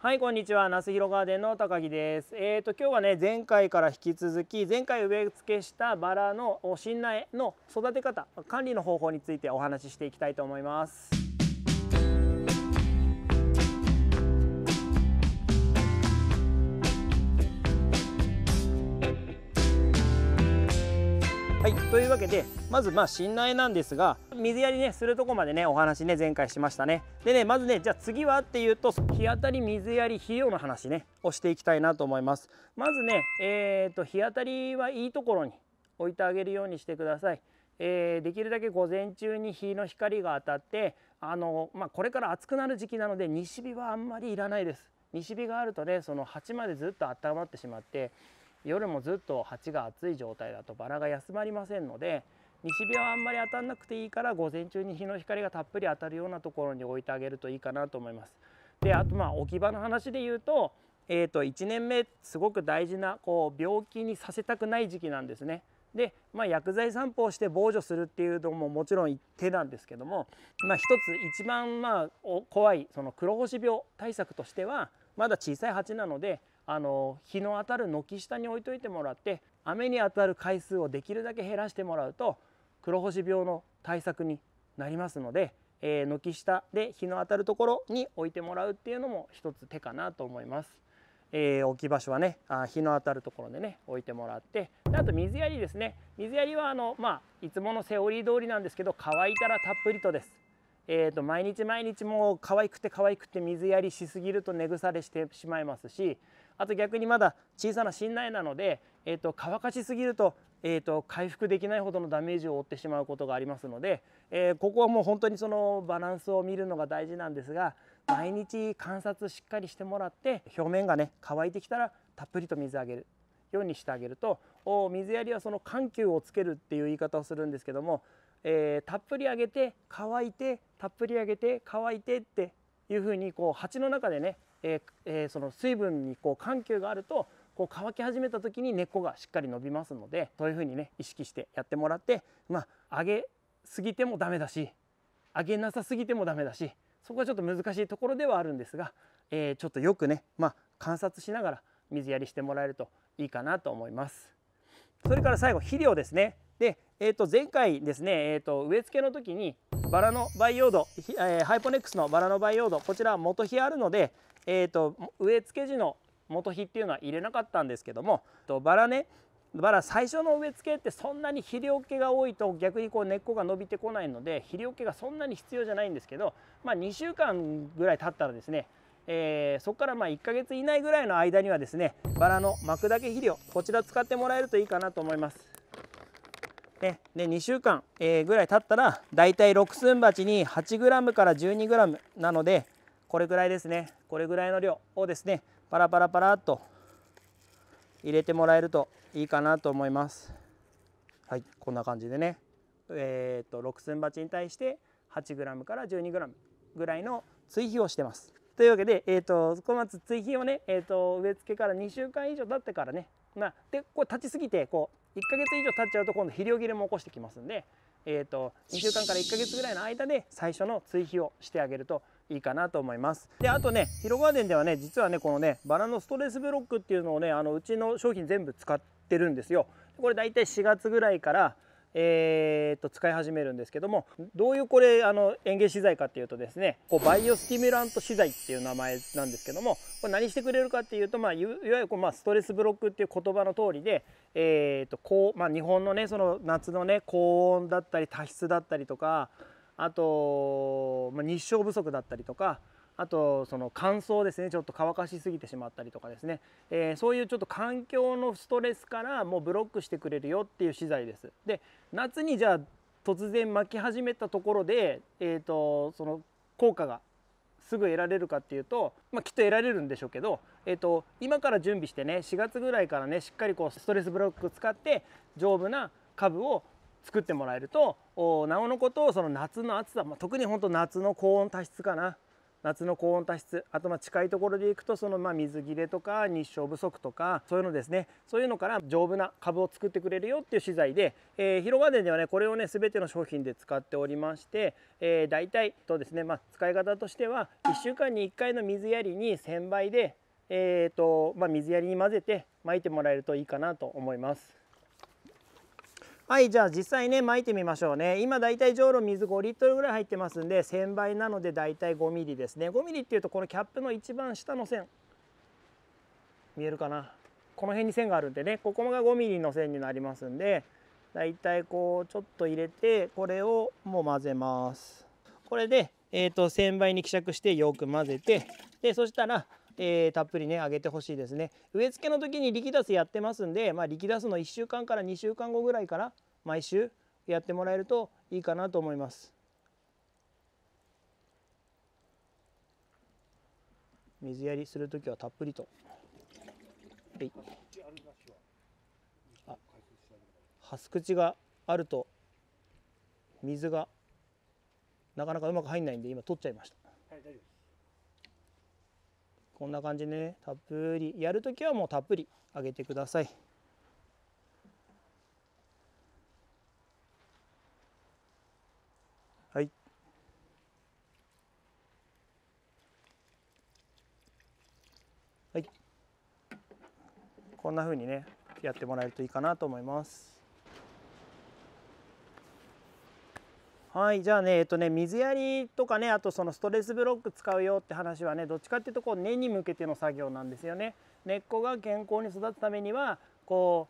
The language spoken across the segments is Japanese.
はいこんにちは那須広ガーデンの高木です。えっ、ー、と今日はね前回から引き続き前回植え付けしたバラの新苗の育て方管理の方法についてお話ししていきたいと思います。はいというわけでまずまあ信頼なんですが水やりねするとこまでねお話ね前回しましたねでねまずねじゃあ次はっていうと日当たり水やり肥料の話ねをしていきたいなと思いますまずねえーと、と日当たりはいいところに置いてあげるようにしてくださいえー、できるだけ午前中に日の光が当たってあの、まあ、これから暑くなる時期なので西日はあんまりいらないです西日があるとねその鉢までずっと温まってしまって夜もずっと鉢が熱い状態だとバラが休まりませんので西日はあんまり当たんなくていいから午前中に日の光がたっぷり当たるようなところに置いてあげるといいかなと思います。であとまあ置き場の話で言うと,、えー、と1年目すごく大事なこう病気にさせたくない時期なんですね。で、まあ、薬剤散布をして防除するっていうのももちろん手なんですけども、まあ、一つ一番まあ怖いその黒星病対策としてはまだ小さい鉢なのであの日の当たる軒下に置いといてもらって雨に当たる回数をできるだけ減らしてもらうと黒星病の対策になりますので、えー、軒下で日の当たるところに置いてもらうっていうのも一つ手かなと思います。えー、置き場所はねあ日の当たるところでね置いてもらってであと水やりですね水やりはあの、まあ、いつものセオリー通りなんですけど乾いたらたっぷりとです。えーと、毎日毎日もう可愛くて可愛くて水やりしすぎると根腐れしてしまいますしあと逆にまだ小さな信頼なので、えー、と乾かしすぎると,、えー、と回復できないほどのダメージを負ってしまうことがありますので、えー、ここはもう本当にそのバランスを見るのが大事なんですが毎日観察しっかりしてもらって表面がね乾いてきたらたっぷりと水あげるようにしてあげると水やりはその緩急をつけるっていう言い方をするんですけども、えー、たっぷりあげて乾いてたっぷりあげて乾いてっていうふうにこう鉢の中でねえー、その水分にこう緩急があるとこう乾き始めた時に根っこがしっかり伸びますのでそういうふうにね意識してやってもらってまあ上げすぎてもダメだし上げなさすぎてもダメだしそこはちょっと難しいところではあるんですが、えー、ちょっとよくね、まあ、観察しながら水やりしてもらえるといいかなと思います。それから最後肥料ですねで、えー、と前回ですね、えー、と植え付けの時にバラの培養土、えー、ハイポネックスのバラの培養土こちら元肥あるので、えーと、植え付け時の元肥っていうのは入れなかったんですけどもバラねバラ最初の植え付けってそんなに肥料気が多いと逆にこう根っこが伸びてこないので肥料気がそんなに必要じゃないんですけど、まあ、2週間ぐらい経ったらですね、えー、そこからまあ1ヶ月以内ぐらいの間にはですねバラの膜だけ肥料こちら使ってもらえるといいかなと思います。ね、で2週間、えー、ぐらい経ったらだいたい6寸鉢に 8g から 12g なのでこれぐらいですねこれぐらいの量をですねパラパラパラっと入れてもらえるといいかなと思いますはいこんな感じでねえーと、0 6寸鉢に対して 8g から 12g ぐらいの追肥をしてますというわけで、えーと、と小松追肥をね、えーと、植え付けから2週間以上経ってからね、まあ、でこれ立ちすぎてこう1ヶ月以上経っちゃうと今度肥料切れも起こしてきますんでえーと、2週間から1ヶ月ぐらいの間で最初の追肥をしてあげるといいかなと思いますであとね広ガーデンではね実はねこのねバラのストレスブロックっていうのをねあのうちの商品全部使ってるんですよこれたい4月ぐらいからえー、っと使い始めるんですけどもどういうこれあの園芸資材かっていうとですねこうバイオスティミュラント資材っていう名前なんですけどもこれ何してくれるかっていうと、まあ、いわゆるこう、まあ、ストレスブロックっていう言葉の通りで、えー、っとこうまあ、日本のねその夏のね高温だったり多湿だったりとかあと、まあ、日照不足だったりとかあとその乾燥ですねちょっと乾かしすぎてしまったりとかですね、えー、そういうちょっと環境のストレスからもうブロックしてくれるよっていう資材です。で夏にじゃあ突然巻き始めたところで、えーと、その効果がすぐ得られるかっていうと、まあ、きっと得られるんでしょうけど、えーと、今から準備してね4月ぐらいからねしっかりこうストレスブロック使って丈夫な株を作ってもらえるとなおのことその夏の暑さ、まあ、特に本当夏の高温多湿かな夏の高温多湿あとま近いところでいくとそのま水切れとか日照不足とかそういうのですねそういうのから丈夫な株を作ってくれるよっていう資材で、えー、広場ではねこれをね全ての商品で使っておりまして、えー、大体とですね、まあ、使い方としては1週間に1回の水やりに1000倍で、えーとまあ、水やりに混ぜてまいてもらえるといいかなと思います。はいじゃあ実際ね巻いてみましょうね今だいたいじょうろ水5リットルぐらい入ってますんで1000倍なのでだいたい5ミリですね5ミリっていうとこのキャップの一番下の線見えるかなこの辺に線があるんでねここが5ミリの線になりますんでだいたいこうちょっと入れてこれをもう混ぜますこれでえーと1000倍に希釈してよく混ぜてでそしたらえー、たっぷりねあげてほしいですね植え付けの時に力ダスやってますんで、まあ、力ダスの1週間から2週間後ぐらいから毎週やってもらえるといいかなと思います水やりする時はたっぷりとあす口があると水がなかなかうまく入んないんで今取っちゃいました、はいこんな感じねたっぷりやるときはもうたっぷりあげてくださいはいはいこんな風にねやってもらえるといいかなと思いますはいじゃあねえっとね水やりとかねあとそのストレスブロック使うよって話はねどっちかっていうとこう根に向けての作業なんですよね。根っこが健康に育つためにはこ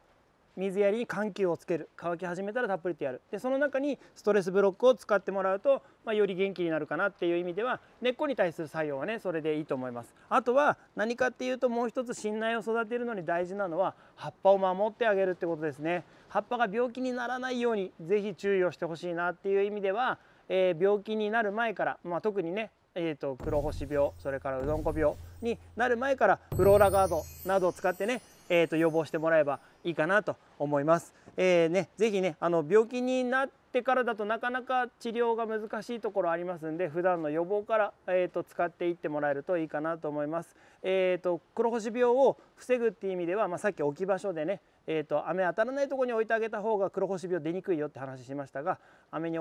う水やりに緩急をつける乾き始めたらたっぷりとやるでその中にストレスブロックを使ってもらうとまあ、より元気になるかなっていう意味では根っこに対する作用はねそれでいいと思いますあとは何かっていうともう一つ信頼を育てるのに大事なのは葉っぱを守ってあげるってことですね葉っぱが病気にならないように是非注意をしてほしいなっていう意味では、えー、病気になる前から、まあ、特にねえーと、と黒星病それからうどんこ病になる前からフローラガードなどを使ってねえー、と予防してもらえばいいかなと思います。えー、ね、ぜひねあの病気になってからだとなかなか治療が難しいところありますんで普段の予防から、えーと、使っていってもらえるといいかなと思います。えーと、と黒星病を防ぐっていう意味では、まあ、さっき置き場所でねえーと、雨当たらないとこに置いてあげた方が黒星病出にくいよって話しましたが雨に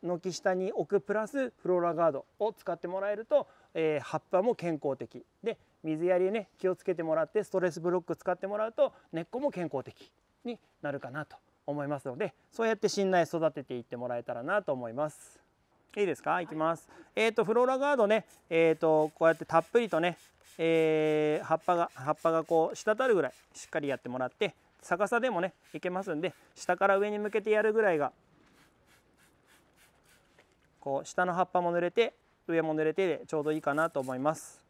軒下に置くプラスフローラガードを使ってもらえると、えー、葉っぱも健康的で水やりね気をつけてもらってストレスブロック使ってもらうと根っこも健康的になるかなと思いますのでそうやって信頼育てていってもらえたらなと思います。いいですか、いきます。えっ、ー、とフローラガードね、えっ、ー、とこうやってたっぷりとね、えー、葉っぱが葉っぱがこう滴るぐらいしっかりやってもらって、逆さでもねいけますんで下から上に向けてやるぐらいがこう下の葉っぱも濡れて上も濡れてでちょうどいいかなと思います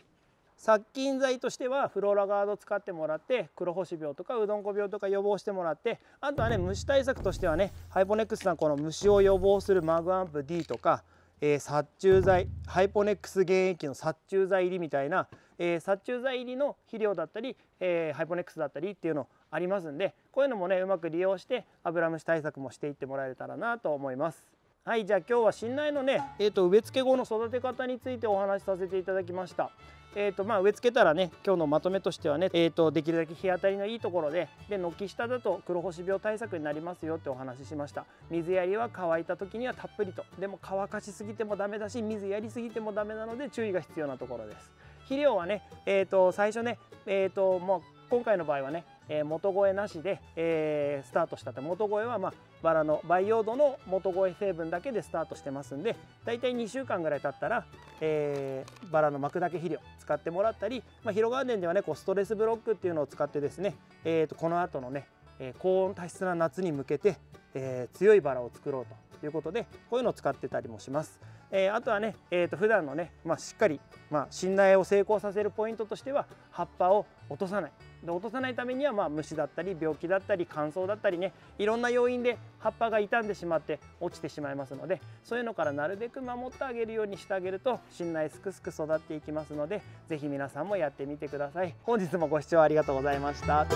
殺菌剤としてはフローラガード使ってもらって黒星病とかうどんこ病とか予防してもらってあとはね虫対策としてはねハイポネックスさんこの虫を予防するマグアンプ D とか、えー、殺虫剤ハイポネックス原液の殺虫剤入りみたいな、えー、殺虫剤入りの肥料だったり、えー、ハイポネックスだったりっていうのをありますんでこういうのもねうまく利用してアブラムシ対策もしていってもらえたらなと思います。はいじゃあ今日は新苗のね、えーと、植え付け後の育て方についてお話しさせていただきました。えーとまあ、植え付けたらね今日のまとめとしてはね、えーと、できるだけ日当たりのいいところでで軒下だと黒星病対策になりますよってお話ししました水やりは乾いた時にはたっぷりとでも乾かしすぎてもダメだし水やりすぎてもダメなので注意が必要なところです肥料はね、えーと、と最初ね、えー、ともう今回の場合はねえー、元肥なしで、えー、スタートしたって元肥は、まあ、バラの培養土の元肥成分だけでスタートしてますんで大体2週間ぐらい経ったら、えー、バラの膜だけ肥料使ってもらったり、まあ、ヒロガーデンではねこうストレスブロックっていうのを使ってですね、えー、とこの後のね、えー、高温多湿な夏に向けて、えー、強いバラを作ろうとということでこういうのを使ってたりもします。えー、あとはね、えー、と普段のね、まあ、しっかり、まあ、信頼を成功させるポイントとしては葉っぱを落とさないで落とさないためにはまあ虫だったり病気だったり乾燥だったりねいろんな要因で葉っぱが傷んでしまって落ちてしまいますのでそういうのからなるべく守ってあげるようにしてあげると信頼すくすく育っていきますので是非皆さんもやってみてください本日もご視聴ありがとうございました